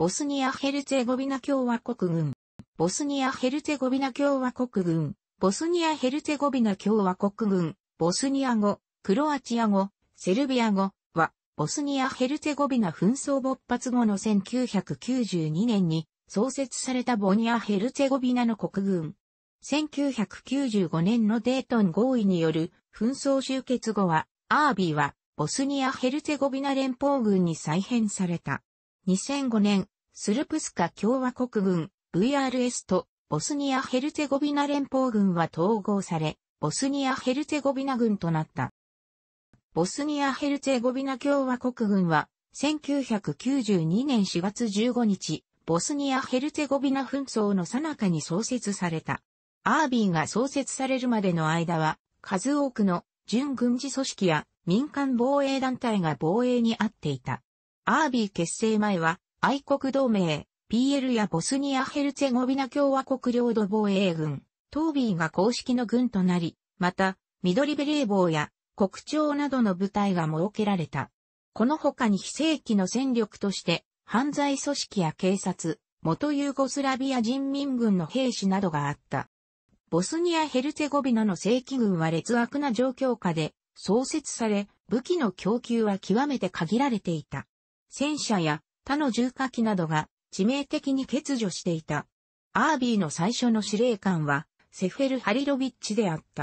ボスニア・ヘルツェゴビナ共和国軍、ボスニア・ヘルツェゴビナ共和国軍、ボスニア・ヘルツェゴビナ共和国軍、ボスニア語、クロアチア語、セルビア語は、ボスニア・ヘルツェゴビナ紛争勃発後の1992年に創設されたボニア・ヘルツェゴビナの国軍。1995年のデートン合意による紛争終結後は、アービーはボスニア・ヘルツェゴビナ連邦軍に再編された。2005年、スルプスカ共和国軍、VRS とボスニア・ヘルツェゴビナ連邦軍は統合され、ボスニア・ヘルツェゴビナ軍となった。ボスニア・ヘルツェゴビナ共和国軍は、1992年4月15日、ボスニア・ヘルツェゴビナ紛争の最中に創設された。アービーが創設されるまでの間は、数多くの準軍事組織や民間防衛団体が防衛にあっていた。アービー結成前は、愛国同盟、PL やボスニア・ヘルツェゴビナ共和国領土防衛軍、トービーが公式の軍となり、また、緑ベレー帽や国庁などの部隊が設けられた。この他に非正規の戦力として、犯罪組織や警察、元ユーゴスラビア人民軍の兵士などがあった。ボスニア・ヘルツェゴビナの正規軍は劣悪な状況下で創設され、武器の供給は極めて限られていた。戦車や他の重火器などが致命的に欠如していた。アービーの最初の司令官は、セフェル・ハリロビッチであった。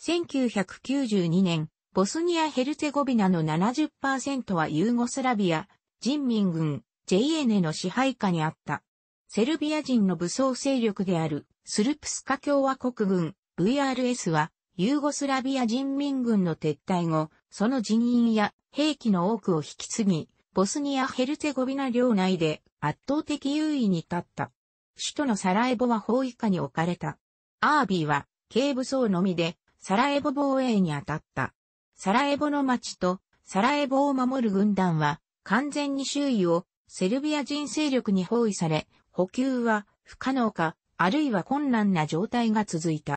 1992年、ボスニア・ヘルツェゴビナの70%はユーゴスラビア、人民軍、JN の支配下にあった。セルビア人の武装勢力である、スルプスカ共和国軍、VRS は、ユーゴスラビア人民軍の撤退後、その人員や兵器の多くを引き継ぎ、ボスニア・ヘルツェゴビナ領内で圧倒的優位に立った。首都のサラエボは包囲下に置かれた。アービーは軽武装のみでサラエボ防衛に当たった。サラエボの町とサラエボを守る軍団は完全に周囲をセルビア人勢力に包囲され、補給は不可能か、あるいは困難な状態が続いた。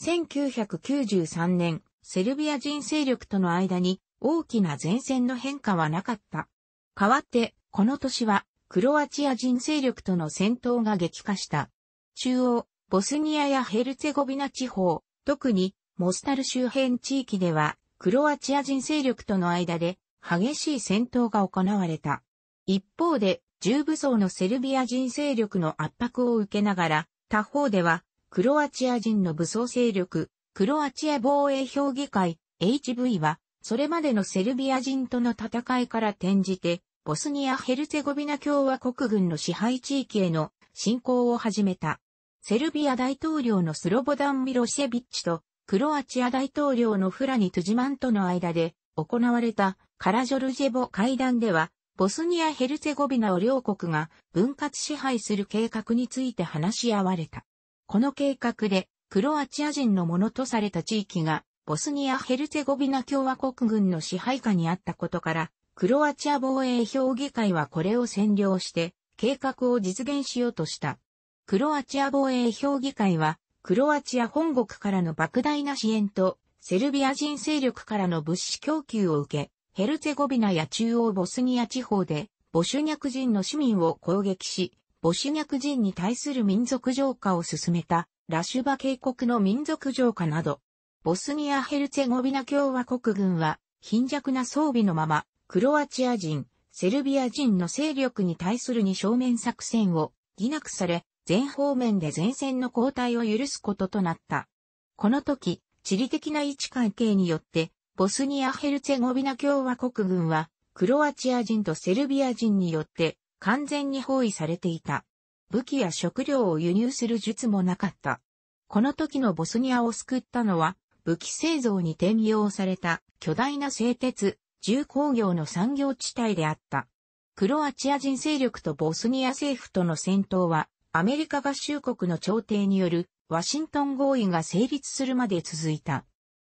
1993年、セルビア人勢力との間に大きな前線の変化はなかった。代わって、この年は、クロアチア人勢力との戦闘が激化した。中央、ボスニアやヘルツェゴビナ地方、特に、モスタル周辺地域では、クロアチア人勢力との間で、激しい戦闘が行われた。一方で、重武装のセルビア人勢力の圧迫を受けながら、他方では、クロアチア人の武装勢力、クロアチア防衛評議会、HV は、それまでのセルビア人との戦いから転じて、ボスニア・ヘルツェゴビナ共和国軍の支配地域への侵攻を始めた。セルビア大統領のスロボダン・ミロシェビッチと、クロアチア大統領のフラニ・トゥジマンとの間で行われたカラジョルジェボ会談では、ボスニア・ヘルツェゴビナを両国が分割支配する計画について話し合われた。この計画で、クロアチア人のものとされた地域がボスニア・ヘルツェゴビナ共和国軍の支配下にあったことから、クロアチア防衛評議会はこれを占領して、計画を実現しようとした。クロアチア防衛評議会は、クロアチア本国からの莫大な支援と、セルビア人勢力からの物資供給を受け、ヘルツェゴビナや中央ボスニア地方で、ボシュニャク人の市民を攻撃し、ボシュニャク人に対する民族浄化を進めた、ラシュバ渓谷の民族浄化など、ボスニア・ヘルツェゴビナ共和国軍は、貧弱な装備のまま、クロアチア人、セルビア人の勢力に対する二正面作戦を、疑なくされ、全方面で前線の交代を許すこととなった。この時、地理的な位置関係によって、ボスニア・ヘルツェゴビナ共和国軍は、クロアチア人とセルビア人によって完全に包囲されていた。武器や食料を輸入する術もなかった。この時のボスニアを救ったのは、武器製造に転用された巨大な製鉄、重工業の産業地帯であった。クロアチア人勢力とボスニア政府との戦闘は、アメリカ合衆国の朝廷によるワシントン合意が成立するまで続いた。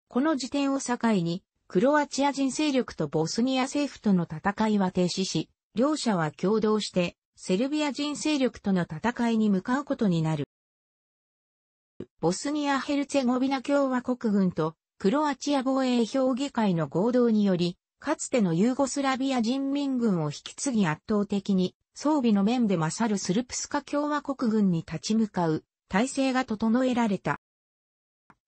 この時点を境に、クロアチア人勢力とボスニア政府との戦いは停止し、両者は共同して、セルビア人勢力との戦いに向かうことになる。ボスニア・ヘルツェゴビナ共和国軍とクロアチア防衛評議会の合同により、かつてのユーゴスラビア人民軍を引き継ぎ圧倒的に装備の面で勝るスルプスカ共和国軍に立ち向かう体制が整えられた。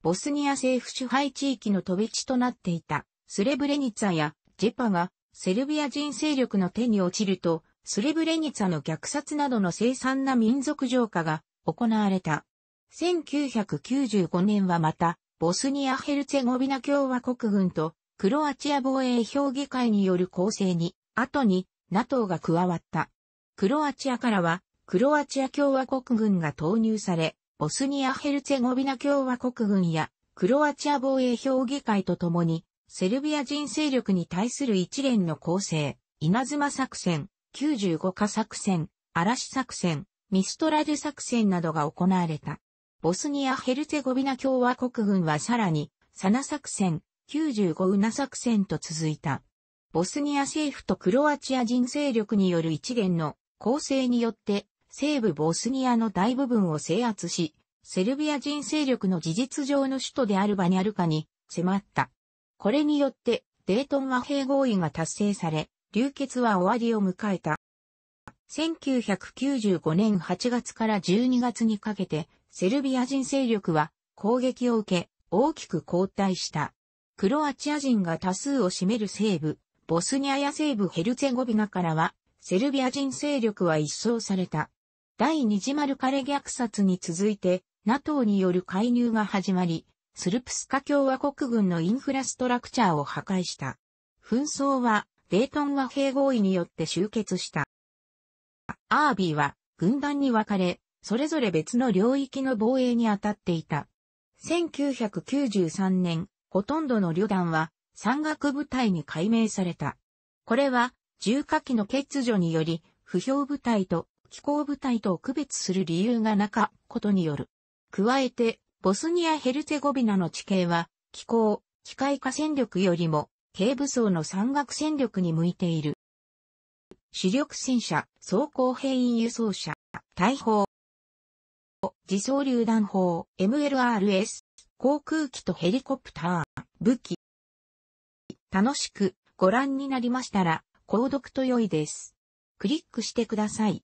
ボスニア政府支配地域の飛び地となっていたスレブレニツァやジェパがセルビア人勢力の手に落ちるとスレブレニツァの虐殺などの凄惨な民族浄化が行われた。1995年はまた、ボスニア・ヘルツェゴビナ共和国軍と、クロアチア防衛評議会による構成に、後に NATO が加わった。クロアチアからは、クロアチア共和国軍が投入され、ボスニア・ヘルツェゴビナ共和国軍や、クロアチア防衛評議会とともに、セルビア人勢力に対する一連の構成、稲妻作戦、95化作戦、嵐作戦、ミストラル作戦などが行われた。ボスニア・ヘルツェゴビナ共和国軍はさらに、サナ作戦、95ウナ作戦と続いた。ボスニア政府とクロアチア人勢力による一元の構成によって、西部ボスニアの大部分を制圧し、セルビア人勢力の事実上の首都であるバニャルカに迫った。これによって、デートン和平合意が達成され、流血は終わりを迎えた。1995年8月から12月にかけて、セルビア人勢力は攻撃を受け、大きく後退した。クロアチア人が多数を占める西部、ボスニアや西部ヘルツェゴビナからは、セルビア人勢力は一掃された。第二次マルカレ虐殺に続いて、NATO による介入が始まり、スルプスカ共和国軍のインフラストラクチャーを破壊した。紛争は、デートン和平合意によって終結した。アービーは、軍団に分かれ、それぞれ別の領域の防衛に当たっていた。1993年、ほとんどの旅団は山岳部隊に改名された。これは、重火器の欠如により、不評部隊と気候部隊とを区別する理由がなかことによる。加えて、ボスニア・ヘルツェゴビナの地形は、気候、機械化戦力よりも、軽武装の山岳戦力に向いている。主力戦車、装甲兵員輸送車、大砲、自走榴弾砲、MLRS、航空機とヘリコプター、武器。楽しくご覧になりましたら、購読と良いです。クリックしてください。